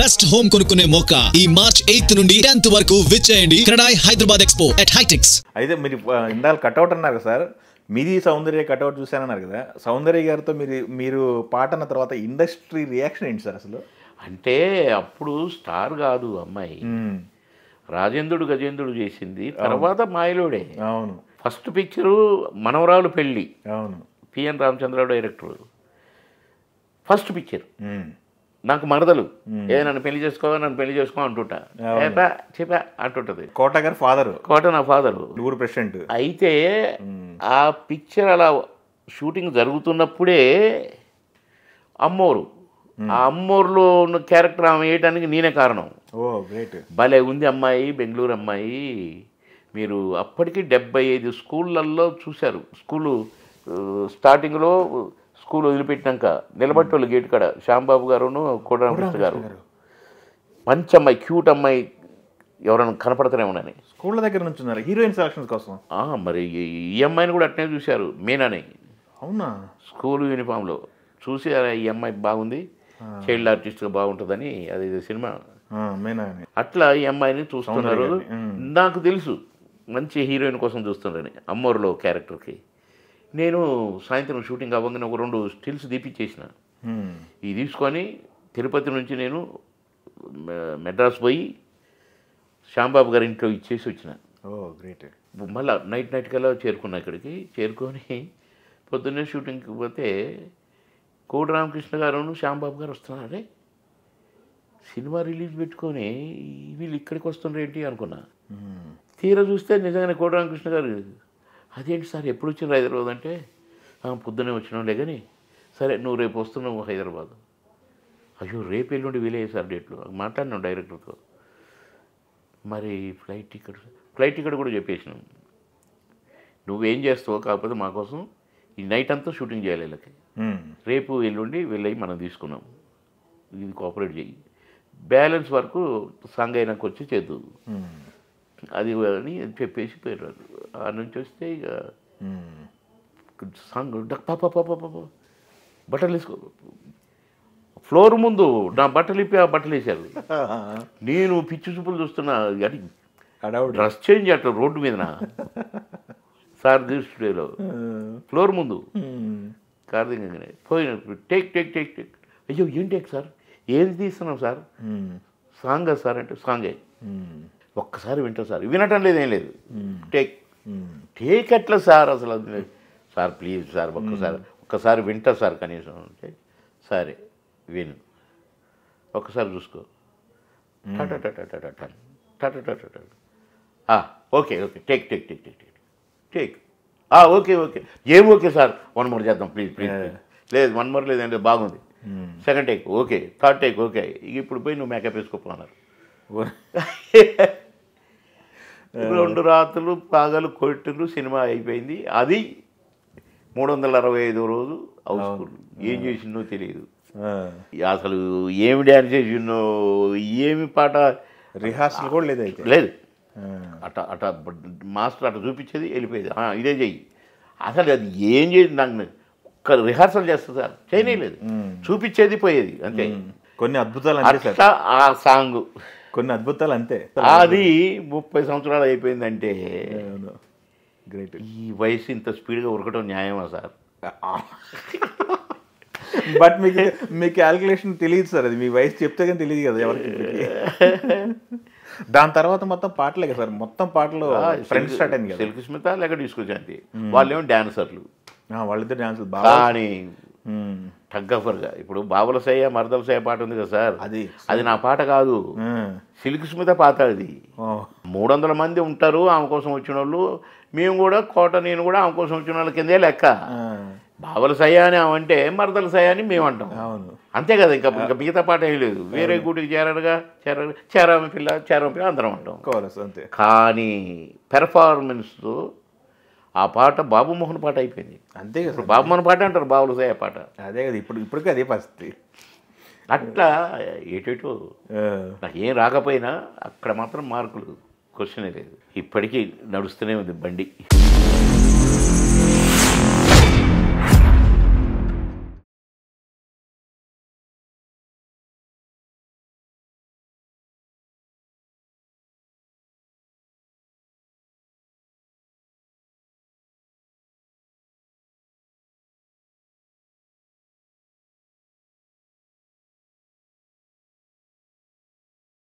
Best home కొనుక్కునే మొక్క ఈ మార్చ్ ఎయిత్ నుండి టెన్త్ వరకు చేయండి క్రడాయ్ హైదరాబాద్ ఎక్స్పో అట్ హైటెక్స్ అయితే మీరు ఇందాక కట్అవుట్ అన్నారు కదా సార్ మీది సౌందర్య కట్అవుట్ చూశానన్నారు కదా సౌందర్య గారితో మీరు మీరు పాట అన్న తర్వాత ఇండస్ట్రీ రియాక్షన్ ఏంటి సార్ అసలు అంటే అప్పుడు స్టార్ కాదు అమ్మాయి రాజేంద్రుడు గజేంద్రుడు చేసింది తర్వాత మాయలోడే అవును ఫస్ట్ పిక్చరు మనవరాలు పెళ్ళి అవును P N Ramachandra Rao director first picture నాకు మరదలు ఏ నన్ను పెళ్లి చేసుకో నన్ను పెళ్లి చేసుకో అంటుంటా ఏపా చెప్పా అంటుంటది కోట గారు ఫాదర్ కోట నా ఫాదర్ ఊరు ప్రెసిడెంట్ అయితే ఆ పిక్చర్ అలా షూటింగ్ జరుగుతున్నప్పుడే అమ్మోరు ఆ అమ్మోరులో ఉన్న క్యారెక్టర్ ఆమె వేయడానికి నేనే కారణం ఓ గ్రేట్ భలే ఉంది అమ్మాయి బెంగళూరు అమ్మాయి మీరు అప్పటికి డెబ్బై ఐదు స్కూళ్ళల్లో చూశారు స్కూలు స్టార్టింగ్లో స్కూల్ వదిలిపెట్టినాక నిలబట్టోళ్ళు గేట్ కాడ శ్యాంబాబు గారును కోడరామకృష్ణ గారు మంచి అమ్మాయి క్యూట్ అమ్మాయి ఎవరైనా కనపడతారేమోనని స్కూళ్ళ దగ్గర నుంచి ఉన్నారు హీరోయిన్ సెలక్షన్ కోసం మరి ఈ అమ్మాయిని కూడా అట్నే చూశారు మీనాని అవునా స్కూల్ యూనిఫామ్లో చూసి ఈ అమ్మాయి బాగుంది చైల్డ్ ఆర్టిస్ట్గా బాగుంటుందని అది సినిమా అట్లా ఈ అమ్మాయిని చూస్తున్నారు నాకు తెలుసు మంచి హీరోయిన్ కోసం చూస్తున్నారని అమ్మోర్లో క్యారెక్టర్కి నేను సాయంత్రం షూటింగ్ అవ్వగానే ఒక రెండు స్టిల్స్ తీపిచ్చేసిన ఇది తీసుకొని తిరుపతి నుంచి నేను మెడ్రాస్ పోయి శ్యాంబాబు గారి ఇంట్లో ఇచ్చేసి వచ్చిన ఓ గ్రేట్ మళ్ళీ నైట్ నైట్ కల్లా చేరుకున్నా ఇక్కడికి చేరుకొని పొద్దున్నే షూటింగ్కి పోతే కోడి రామకృష్ణ గారును శ్యాంబాబు గారు వస్తున్నారే సినిమా రిలీజ్ పెట్టుకొని వీళ్ళు ఇక్కడికి వస్తుండ్రేంటి అనుకున్నా తీరా చూస్తే నిజంగానే కోడి రామకృష్ణ గారు అదేంటి సార్ ఎప్పుడు వచ్చారు హైదరాబాద్ అంటే పొద్దునే వచ్చినాంలే కానీ సరే నువ్వు రేపు వస్తున్నావు హైదరాబాద్ అయ్యో రేపు ఎల్లుండి వీలే సార్ డేట్లు మాట్లాడినాం డైరెక్టర్తో మరి ఫ్లైట్ టికెట్ ఫ్లైట్ టికెట్ కూడా చెప్పేసినాం నువ్వేం చేస్తావు కాకపోతే మాకోసం ఈ నైట్ అంతా షూటింగ్ చేయాలి వీళ్ళకి రేపు ఎల్లుండి వెళ్ళి మనం తీసుకున్నాం ఇది కోఆపరేట్ చేయి బ్యాలెన్స్ వరకు సాంగ్ అయినాక వచ్చి చేద్దు అది అని చెప్పేసి పోయినారు ఆ నుంచి వస్తే ఇక సాంగ్ పాప పాప బట్టలు వేసుకో ఫ్లోర్ ముందు నా బట్టలు ఇప్పి ఆ బట్టలు వేసారు నేను పిచ్చి చూపులు చూస్తున్నా అది డ్రెస్ చేంజ్ అట్లా రోడ్డు మీద సార్ స్టూడియోలో ఫ్లోర్ ముందు కార్దింగనే పోయిన టేక్ టేక్ టేక్ టేక్ అయ్యో ఏం టేక్ సార్ ఏది తీస్తున్నాం సార్ సాంగ్ సార్ అంటే సాంగే ఒక్కసారి వింటాం సార్ వినటం లేదు ఏం లేదు టేక్ టేక్ ఎట్లా సార్ అసలు అది సార్ ప్లీజ్ సార్ ఒక్కసారి ఒక్కసారి వింటా సార్ కనీసం అంటే సరే విను ఒక్కసారి చూసుకో okay okay take take take take take take okay okay ఏం ఓకే సార్ వన్ మోర్ చేద్దాం ప్లీజ్ ప్లీజ్ లేదు వన్ మోర్ లేదు బాగుంది second take okay third take okay ఇప్పుడు పోయి నువ్వు మేకప్ వేసుకోపోన్నారు రెండు రాత్రులు పాగలు కొట్టులు సినిమా అయిపోయింది అది మూడు వందల అరవై ఐదో రోజు అవసరం ఏం చేసిందో తెలియదు అసలు ఏమి డ్యాన్స్ చేసిందో ఏమి పాట రిహార్సల్ కూడా లేదు అయితే లేదు అట అట మాస్టర్ అట చూపించేది వెళ్ళిపోయేది ఇదే చెయ్యి అసలు అది ఏం చేసింది నాకు ఒక్క రిహార్సల్ చేస్తుంది సార్ చేయలేదు చూపించేది పోయేది అంతే కొన్ని అద్భుతాలు ఆ సాంగ్ కొన్ని అద్భుతాలు అంతే అది ముప్పై సంవత్సరాలు అయిపోయిందంటే గ్రేట్ ఈ వయసు ఇంత స్పీడ్గా ఉరకటం న్యాయమా సార్ బట్ మీకు మీ క్యాల్కులేషన్ తెలియదు సార్ అది మీ వయసు చెప్తే కానీ తెలియదు కదా ఎవరికి దాని తర్వాత మొత్తం పాటలే కదా సార్ మొత్తం పాటలు ఫ్రెండ్స్ స్టార్ట్ అయింది కదా స్మిత లేక తీసుకొచ్చింది hmm. వాళ్ళు ఏమో డాన్సర్లు వాళ్ళిద్దరు డాన్సర్లు బాగా టగ్గఫర్గా ఇప్పుడు మరదల సయ్య పాట ఉంది కదా సార్ అది అది నా పాట కాదు సిల్క్ స్మిత పాట అది మూడు వందల మంది ఉంటారు ఆమె కోసం వచ్చిన వాళ్ళు మేము కూడా కోట నేను కూడా ఆమె కోసం వచ్చిన వాళ్ళ కిందే లెక్క అని ఆమె అంటే మరదల అని మేము అంటాం అవును అంతే కదా ఇంకా ఇంకా మిగతా పాట ఏం లేదు వేరే గూటికి చేరడుగా చేరారు చేరామ పిల్ల చేరామ పిల్ల అందరం అంటాం అంతే కానీ పెర్ఫార్మెన్స్తో ఆ పాట బాబుమోహన్ పాట అయిపోయింది అంతే కదా బాబుమోహన్ పాట అంటారు బాబులు సాయ పాట అదే కదా ఇప్పుడు ఇప్పటికీ అదే పరిస్థితి అట్లా ఏటేటో నాకు ఏం రాకపోయినా అక్కడ మాత్రం మార్కులు క్వశ్చనే లేదు ఇప్పటికీ నడుస్తూనే ఉంది బండి